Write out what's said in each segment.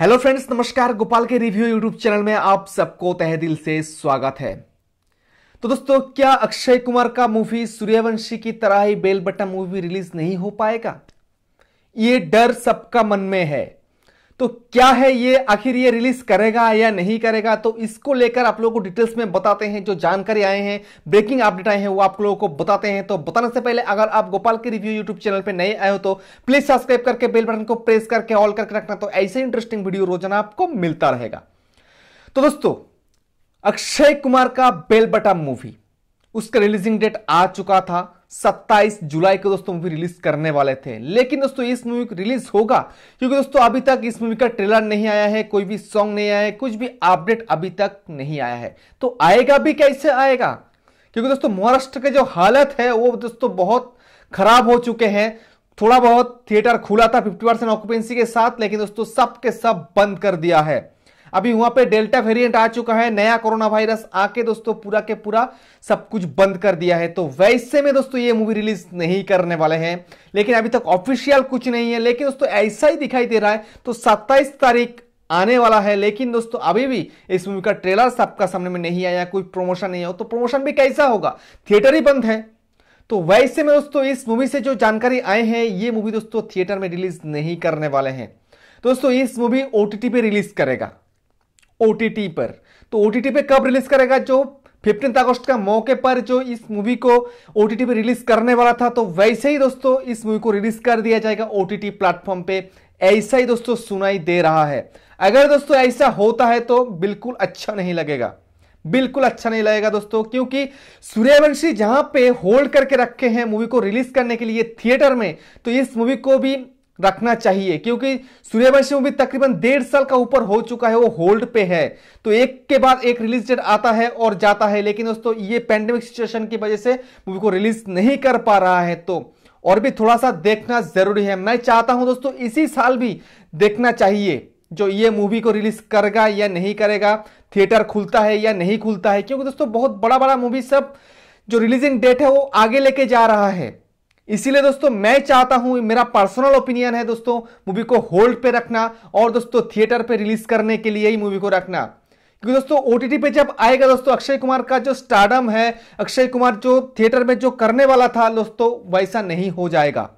hello friends नमस्कार गोपाल के review YouTube channel में आप सबको तहदिल दिल से स्वागत है तो दोस्तों क्या अक्षय कुमार का मूवी सूर्यवंशी की तरह ही बेल बटन मूवी रिलीज नहीं हो पाएगा ये डर सबका मन में है तो क्या है ये आखिर ये रिलीज करेगा या नहीं करेगा तो इसको लेकर आप लोगों को डिटेल्स में बताते हैं जो जानकारी आए हैं ब्रेकिंग अपडेट आए हैं वो आप लोगों को बताते हैं तो बताने से पहले अगर आप गोपाल के रिव्यू यूट्यूब चैनल पर नए आए हो तो प्लीज सब्सक्राइब करके बेल बटन को प्रेस करके ऑल करके रखना तो ऐसे इंटरेस्टिंग वीडियो रोजाना आपको मिलता रहेगा तो दोस्तों अक्षय कुमार का बेल बटन मूवी उसका रिलीजिंग डेट आ चुका था 27 जुलाई को दोस्तों मूवी रिलीज करने वाले थे लेकिन दोस्तों इस मूवी रिलीज होगा क्योंकि दोस्तों अभी तक इस मूवी का ट्रेलर नहीं आया है कोई भी सॉन्ग नहीं आया है कुछ भी अपडेट अभी तक नहीं आया है तो आएगा भी कैसे आएगा क्योंकि दोस्तों महाराष्ट्र की जो हालत है वो दोस्तों बहुत खराब हो चुके हैं थोड़ा बहुत थिएटर खुला था फिफ्टी परसेंट ऑक्युपेंसी के साथ लेकिन दोस्तों सब के सब बंद कर दिया है अभी वहां पे डेल्टा वेरिएंट आ चुका है नया कोरोना वायरस आके दोस्तों पूरा के पूरा सब कुछ बंद कर दिया है तो वैसे में दोस्तों ये मूवी रिलीज नहीं करने वाले हैं लेकिन अभी तक ऑफिशियल कुछ नहीं है लेकिन दोस्तों ऐसा ही दिखाई दे रहा है तो सत्ताईस तारीख आने वाला है लेकिन दोस्तों अभी भी इस मूवी का ट्रेलर सबका सामने में नहीं आया कोई प्रमोशन नहीं हो तो प्रमोशन भी कैसा होगा थिएटर ही बंद है तो वैसे में दोस्तों इस मूवी से जो जानकारी आए हैं ये मूवी दोस्तों थिएटर में रिलीज नहीं करने वाले हैं दोस्तों इस मूवी ओटीटी पे रिलीज करेगा ओ पर तो ओ पे कब रिलीज करेगा जो फिफ्टीन अगस्त का मौके पर जो इस मूवी को ओ पे रिलीज करने वाला था तो वैसे ही दोस्तों इस मूवी को रिलीज कर दिया जाएगा ओ प्लेटफॉर्म पे ऐसा ही दोस्तों सुनाई दे रहा है अगर दोस्तों ऐसा होता है तो बिल्कुल अच्छा नहीं लगेगा बिल्कुल अच्छा नहीं लगेगा दोस्तों क्योंकि सूर्यवंशी जहां पे होल्ड करके रखे हैं मूवी को रिलीज करने के लिए थिएटर में तो इस मूवी को भी रखना चाहिए क्योंकि सूर्यवंशी मूवी तकरीबन डेढ़ साल का ऊपर हो चुका है वो होल्ड पे है तो एक के बाद एक रिलीज डेट आता है और जाता है लेकिन दोस्तों ये पेंडेमिक सिचुएशन की वजह से मूवी को रिलीज नहीं कर पा रहा है तो और भी थोड़ा सा देखना जरूरी है मैं चाहता हूं दोस्तों इसी साल भी देखना चाहिए जो ये मूवी को रिलीज करेगा या नहीं करेगा थिएटर खुलता है या नहीं खुलता है क्योंकि दोस्तों बहुत बड़ा बड़ा मूवी सब जो रिलीजिंग डेट है वो आगे लेके जा रहा है इसीलिए दोस्तों मैं चाहता हूं मेरा पर्सनल ओपिनियन है दोस्तों मूवी को होल्ड पे रखना और दोस्तों थिएटर पे रिलीज करने के लिए ही मूवी को रखना क्योंकि दोस्तों ओटीटी पे जब आएगा दोस्तों अक्षय कुमार का जो स्टार्डम है अक्षय कुमार जो थिएटर में जो करने वाला था दोस्तों वैसा नहीं हो जाएगा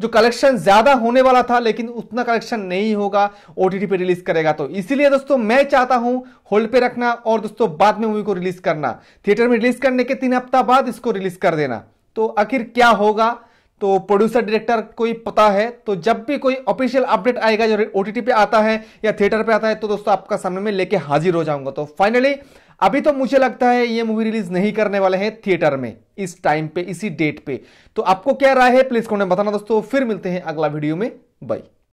जो कलेक्शन ज्यादा होने वाला था लेकिन उतना कलेक्शन नहीं होगा ओटीटी पे रिलीज करेगा तो इसीलिए दोस्तों मैं चाहता हूं होल्ड पे रखना और दोस्तों बाद में मूवी को रिलीज करना थिएटर में रिलीज करने के तीन हफ्ता बाद इसको रिलीज कर देना तो आखिर क्या होगा तो प्रोड्यूसर डायरेक्टर को ही पता है तो जब भी कोई ऑफिशियल अपडेट आएगा जो ओ पे आता है या थिएटर पे आता है तो दोस्तों आपका सामने में लेके हाजिर हो जाऊंगा तो फाइनली अभी तो मुझे लगता है ये मूवी रिलीज नहीं करने वाले हैं थिएटर में इस टाइम पे इसी डेट पे तो आपको क्या राय है प्लीज कमेंट बताना दोस्तों फिर मिलते हैं अगला वीडियो में बाई